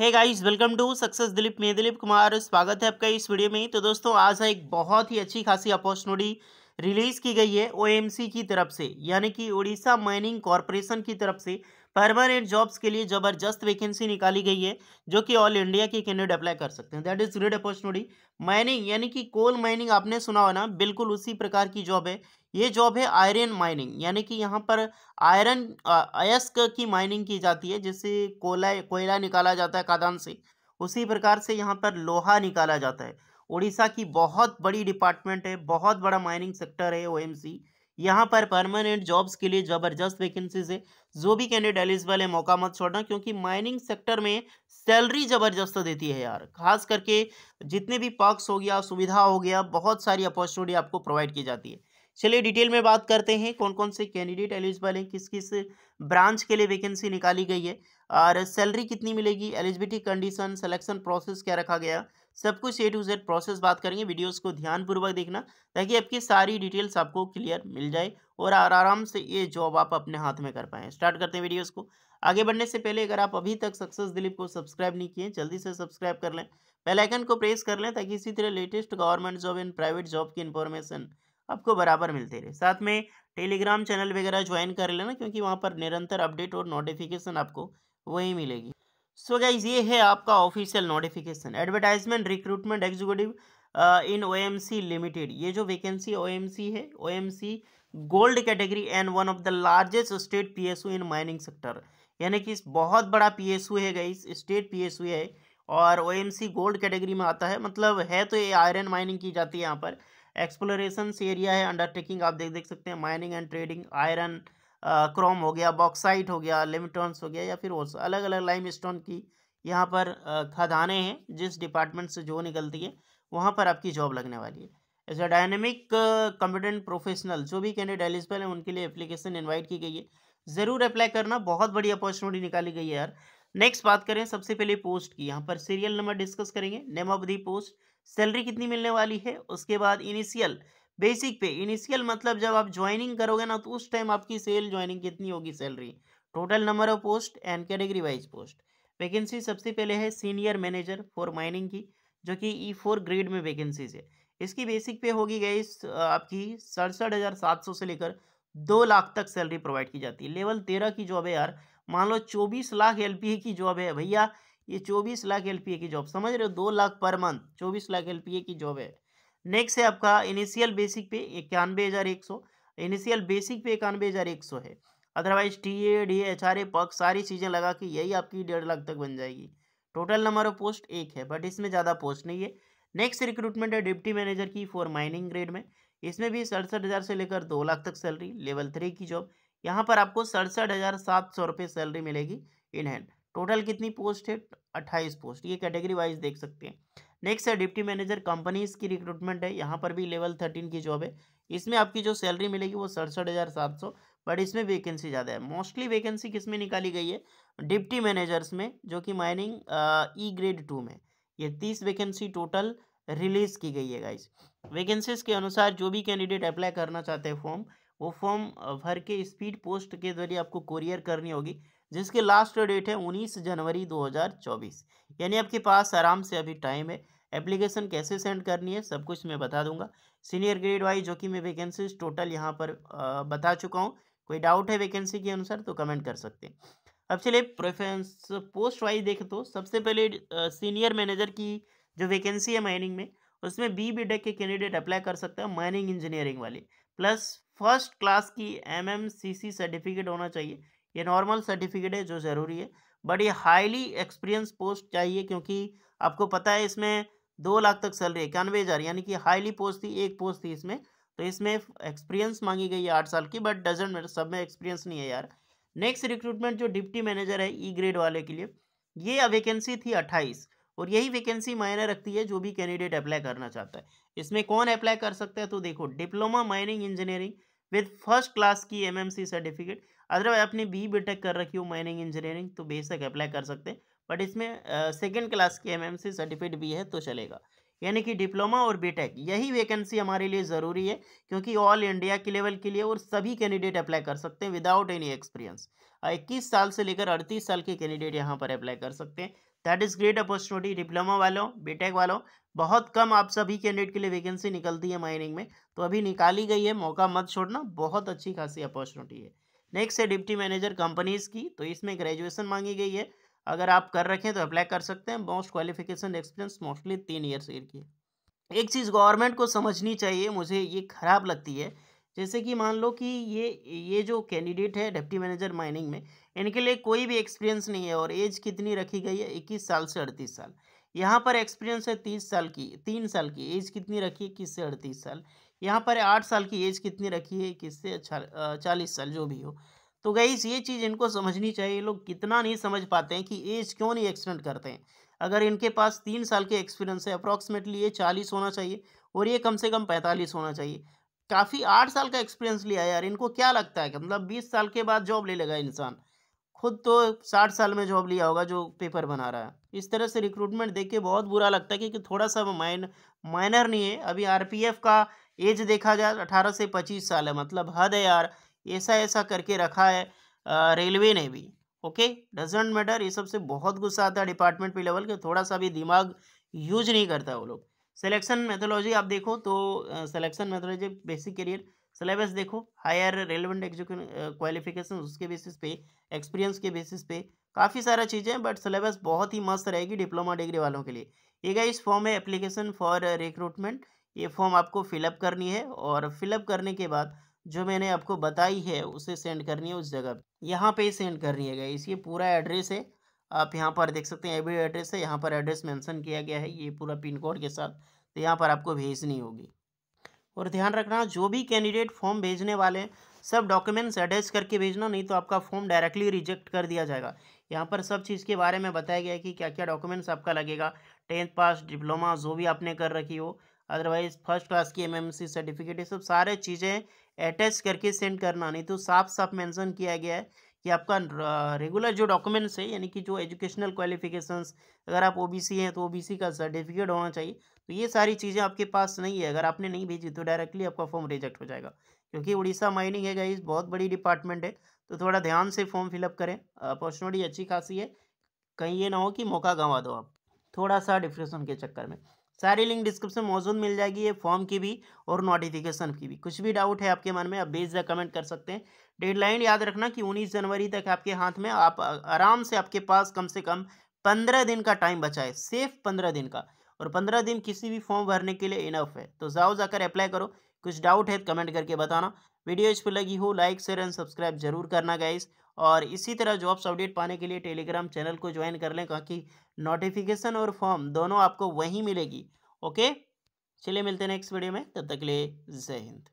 है guys welcome to success Dilip मैं दिलीप कुमार स्वागत है आपका इस वीडियो में तो दोस्तों आज एक बहुत ही अच्छी खासी अपॉर्चुनिटी रिलीज़ की गई है ओएमसी की तरफ से यानी कि उड़ीसा माइनिंग कॉरपोरेशन की तरफ से परमानेंट जॉब्स के लिए ज़बरदस्त वैकेंसी निकाली गई है जो कि ऑल इंडिया के कैंडिडेट अप्लाई कर सकते हैं that is great opportunity mining यानी कि कोल माइनिंग आपने सुना हो ना बिल्कुल उसी प्रकार की जॉब है ये जॉब है आयरन माइनिंग यानी कि यहाँ पर आयरन अयस्क की माइनिंग की जाती है जिससे कोला कोयला निकाला जाता है कादान से उसी प्रकार से यहाँ पर लोहा निकाला जाता है उड़ीसा की बहुत बड़ी डिपार्टमेंट है बहुत बड़ा माइनिंग सेक्टर है ओ यहाँ पर परमानेंट जॉब्स के लिए ज़बरदस्त वैकेंसीज है जो भी कैंडिडेट एलिजिबल है मौका मत छोड़ना क्योंकि माइनिंग सेक्टर में सैलरी ज़बरदस्त देती है यार खास करके जितने भी पार्क्स हो गया सुविधा हो गया बहुत सारी अपॉर्चुनिटी आपको प्रोवाइड की जाती है चलिए डिटेल में बात करते हैं कौन कौन से कैंडिडेट एलिजिबल हैं किस किस ब्रांच के लिए वैकेंसी निकाली गई है और सैलरी कितनी मिलेगी एलिजिबिलिटी कंडीशन सिलेक्शन प्रोसेस क्या रखा गया सब कुछ ए टू जेड प्रोसेस बात करेंगे वीडियोस को ध्यानपूर्वक देखना ताकि आपकी सारी डिटेल्स आपको क्लियर मिल जाए और आराम से ये जॉब आप अपने हाथ में कर पाएँ स्टार्ट करते हैं वीडियोज़ को आगे बढ़ने से पहले अगर आप अभी तक सक्सेस दिलीप को सब्सक्राइब नहीं किए जल्दी से सब्सक्राइब कर लें बेलाइकन को प्रेस कर लें ताकि इसी तरह latest government job and private job की इन्फॉर्मेशन आपको बराबर मिलते रहे साथ में टेलीग्राम चैनल वगैरह ज्वाइन कर लेना क्योंकि वहाँ पर निरंतर अपडेट और नोटिफिकेशन आपको वही मिलेगी सो so गाइज ये है आपका official notification advertisement recruitment executive in O limited ये जो वैकेंसी ओ है O gold category and one of the largest state P in mining sector यानी कि बहुत बड़ा पी है गई स्टेट पी है और ओ गोल्ड कैटेगरी में आता है मतलब है तो ये आयरन माइनिंग की जाती है यहाँ पर एक्सप्लोरेशन एरिया है अंडरटेकिंग आप देख देख सकते हैं mining and trading iron chrome हो गया बॉक्साइट हो गया लिमिटॉन्स हो गया या फिर और अलग अलग लाइम स्टोन की यहाँ पर खदानें हैं जिस डिपार्टमेंट से जो निकलती है वहाँ पर आपकी जॉब लगने वाली है as a dynamic competent professional जो भी कैंडिडेट एलिजिबल है उनके लिए एप्लीकेशन इन्वाइट की गई है ज़रूर अप्लाई करना बहुत बड़ी अपॉर्चुनिटी निकाली गई है यार नेक्स्ट बात करें सबसे पहले पोस्ट की यहाँ पर सीरियल नंबर डिस्कस करेंगे name of the post salary कितनी मिलने वाली है उसके बाद इनिशियल बेसिक पे इनिशियल मतलब जब आप ज्वाइनिंग करोगे ना तो उस टाइम आपकी सेल ज्वाइनिंग कितनी होगी salary total number of post and category wise post vacancy सबसे पहले है सीनियर मैनेजर फॉर माइनिंग की जो कि ई फोर ग्रेड में वैकेंसीज है इसकी बेसिक पे होगी गई आपकी सड़सठ हज़ार सात सौ से लेकर दो लाख तक सैलरी प्रोवाइड की जाती है लेवल तेरह की जॉब है यार मान लो चौबीस लाख एल की जॉब है भैया ये चौबीस लाख एल की जॉब समझ रहे हो दो लाख पर मंथ चौबीस लाख एल की जॉब है नेक्स्ट है आपका इनिशियल बेसिक पे इक्यानवे हज़ार एक सौ इनिशियल बेसिक पे इक्यानवे हज़ार एक सौ है otherwise T A D H R A पक सारी चीज़ें लगा के यही आपकी डेढ़ लाख तक बन जाएगी टोटल नंबर ऑफ पोस्ट एक है बट इसमें ज़्यादा पोस्ट नहीं है नेक्स्ट रिक्रूटमेंट है डिप्टी मैनेजर की फॉर माइनिंग ग्रेड में इसमें भी सड़सठ हज़ार से लेकर दो लाख तक सैलरी लेवल थ्री की जॉब यहाँ पर आपको सड़सठ हज़ार सात सौ रुपये सैलरी मिलेगी इन हैंड टोटल कितनी पोस्ट है अट्ठाईस पोस्ट ये कैटेगरी वाइज देख सकते हैं नेक्स्ट है डिप्टी मैनेजर कंपनीज की रिक्रूटमेंट है यहाँ पर भी लेवल थर्टीन की जॉब है इसमें आपकी जो सैलरी मिलेगी वो सड़सठ हज़ार सात सौ बट इसमें वैकेंसी ज़्यादा है मोस्टली वैकेंसी किस में निकाली गई है डिप्टी मैनेजर्स में जो कि माइनिंग ई ग्रेड टू में ये तीस वैकेंसी टोटल रिलीज़ की गई है गाइस वैकेंसीज के अनुसार जो भी कैंडिडेट अप्लाई करना चाहते हैं फॉर्म वो फॉर्म भर के स्पीड पोस्ट के जरिए आपको कोरियर करनी होगी जिसके लास्ट डेट है 19 जनवरी 2024 यानी आपके पास आराम से अभी टाइम है एप्लीकेशन कैसे सेंड करनी है सब कुछ मैं बता दूंगा सीनियर ग्रेड वाइज जो कि मैं वैकेंसीज टोटल यहाँ पर बता चुका हूँ कोई डाउट है वैकेंसी के अनुसार तो कमेंट कर सकते हैं अब चलिए प्रेफरेंस पोस्ट वाइज देखें तो सबसे पहले सीनियर मैनेजर की जो वैकेंसी है माइनिंग में उसमें बी बी के कैंडिडेट अप्लाई कर सकता है माइनिंग इंजीनियरिंग वाले प्लस फर्स्ट क्लास की सी सर्टिफिकेट होना चाहिए ये नॉर्मल सर्टिफिकेट है जो ज़रूरी है बट ये हाईली एक्सपीरियंस पोस्ट चाहिए क्योंकि आपको पता है इसमें दो लाख तक सैलरी इक्यानवे हज़ार यानी कि हाईली पोस्ट थी एक पोस्ट थी इसमें तो इसमें एक्सपीरियंस मांगी गई है आठ साल की बट डजेंट मैटर सब में एक्सपीरियंस नहीं है यार नेक्स्ट रिक्रूटमेंट जो डिप्टी मैनेजर है ई e ग्रेड वाले के लिए ये वैकेंसी थी अट्ठाईस और यही वैकेंसी मायने रखती है जो भी कैंडिडेट अप्लाई करना चाहता है इसमें कौन अप्लाई कर सकता है तो देखो diploma mining engineering with first class की एमएमसी सर्टिफिकेट अदरवाइज आपने बी बीटेक कर रखी हो माइनिंग इंजीनियरिंग तो बेसक अप्लाई कर सकते हैं बट इसमें सेकेंड क्लास की एमएमसी सर्टिफिकेट भी है तो चलेगा यानी कि डिप्लोमा और बीटेक यही वैकेंसी हमारे लिए ज़रूरी है क्योंकि ऑल इंडिया के लेवल के लिए और सभी कैंडिडेट अप्लाई कर सकते हैं विदाउट एनी एक्सपीरियंस इक्कीस साल से लेकर अड़तीस साल के कैंडिडेट यहाँ पर अप्लाई कर सकते हैं that is great opportunity diploma वालों बीटेक वालों बहुत कम आप सभी कैंडिडेट के लिए वैकेंसी निकलती है माइनिंग में तो अभी निकाली गई है मौका मत छोड़ना बहुत अच्छी खासी अपॉर्चुनिटी है नेक्स्ट है डिप्टी मैनेजर कंपनीज की तो इसमें ग्रेजुएशन मांगी गई है अगर आप कर रखें तो अप्लाई कर सकते हैं मोस्ट क्वालिफिकेशन एक्सपीरियंस मोस्टली तीन ईयर्स की एक चीज़ गवर्नमेंट को समझनी चाहिए मुझे ये खराब लगती है जैसे कि मान लो कि ये ये जो कैंडिडेट है डिप्टी मैनेजर माइनिंग में इनके लिए कोई भी एक्सपीरियंस नहीं है और एज कितनी रखी गई है इक्कीस साल से अड़तीस साल यहाँ पर एक्सपीरियंस है तीस साल की तीन साल की एज कितनी रखी है इक्कीस से अड़तीस साल यहाँ पर आठ साल की एज कितनी रखी है इक्कीस से चालीस साल जो भी हो तो गईस ये चीज़ इनको समझनी चाहिए लोग कितना नहीं समझ पाते हैं कि एज क्यों नहीं एक्सटेंड करते हैं अगर इनके पास तीन साल के एक्सपीरियंस है अप्रॉक्सीमेटली ये चालीस होना चाहिए और ये कम से कम पैंतालीस होना चाहिए काफ़ी आठ साल का एक्सपीरियंस लिया यार इनको क्या लगता है कि मतलब बीस साल के बाद जॉब ले लेगा इंसान खुद तो साठ साल में जॉब लिया होगा जो पेपर बना रहा है इस तरह से रिक्रूटमेंट देख के बहुत बुरा लगता है क्योंकि थोड़ा सा माइन माइनर नहीं है अभी आरपीएफ का एज देखा जाए अठारह से पच्चीस साल है मतलब हद है यार ऐसा ऐसा करके रखा है रेलवे ने भी ओके डजेंट मैटर ये सबसे बहुत गुस्सा आता है डिपार्टमेंट पे लेवल के थोड़ा सा भी दिमाग यूज नहीं करता वो लोग सिलेक्शन मेथोलॉजी आप देखो तो selection methodology basic career syllabus देखो हायर रेलिवेंट एजुकेशन क्वालिफिकेशन उसके बेसिस पे एक्सपीरियंस के बेसिस पे काफ़ी सारा चीज़ें बट सिलेबस बहुत ही मस्त रहेगी डिप्लोमा डिग्री वालों के लिए ये इस फॉर्म है एप्लीकेशन फॉर रिक्रूटमेंट ये फॉर्म आपको फिलअप करनी है और फिलअप करने के बाद जो मैंने आपको बताई है उसे सेंड करनी है उस जगह यहाँ पे सेंड करनी है गाइस ये पूरा एड्रेस है आप यहाँ पर देख सकते हैं ये भी एड्रेस है यहाँ पर एड्रेस मेंशन किया गया है ये पूरा पिन कोड के साथ तो यहाँ पर आपको भेजनी होगी और ध्यान रखना जो भी कैंडिडेट फॉर्म भेजने वाले सब डॉक्यूमेंट्स अटैच करके भेजना नहीं तो आपका फॉर्म डायरेक्टली रिजेक्ट कर दिया जाएगा यहाँ पर सब चीज़ के बारे में बताया गया है कि क्या क्या डॉक्यूमेंट्स आपका लगेगा टेंथ पास डिप्लोमा जो भी आपने कर रखी हो अदरवाइज फर्स्ट क्लास की एम सर्टिफिकेट ये सब सारे चीज़ें अटैच करके सेंड करना नहीं तो साफ साफ मैंसन किया गया है कि आपका रेगुलर जो डॉक्यूमेंट्स है यानी कि जो एजुकेशनल क्वालिफिकेशंस अगर आप ओबीसी हैं तो ओबीसी का सर्टिफिकेट होना चाहिए तो ये सारी चीज़ें आपके पास नहीं है अगर आपने नहीं भेजी तो डायरेक्टली आपका फॉर्म रिजेक्ट हो जाएगा क्योंकि उड़ीसा माइनिंग है गाइज बहुत बड़ी डिपार्टमेंट है तो थोड़ा ध्यान से फॉर्म फिलअप करें अपॉर्चुनिटी अच्छी खासी है कहीं ये ना हो कि मौका गंवा दो आप थोड़ा सा डिप्रेशन के चक्कर में सारी लिंक डिस्क्रिप्शन मौजूद मिल जाएगी ये फॉर्म की भी और नोटिफिकेशन की भी कुछ भी डाउट है आपके मन में आप बेज कमेंट कर सकते हैं डेडलाइन याद रखना कि 19 जनवरी तक आपके हाथ में आप आराम से आपके पास कम से कम पंद्रह दिन का टाइम बचा है सिर्फ पंद्रह दिन का और पंद्रह दिन किसी भी फॉर्म भरने के लिए इनफ है तो जाओ जाकर अप्लाई करो कुछ डाउट है तो कमेंट करके बताना वीडियो इस पर लगी हो लाइक शेयर एंड सब्सक्राइब जरूर करना गाइस और इसी तरह जॉब्स अपडेट पाने के लिए टेलीग्राम चैनल को ज्वाइन कर लें ताकि नोटिफिकेशन और फॉर्म दोनों आपको वहीं मिलेगी ओके चलिए मिलते हैं नेक्स्ट वीडियो में तब तक के लिए जय हिंद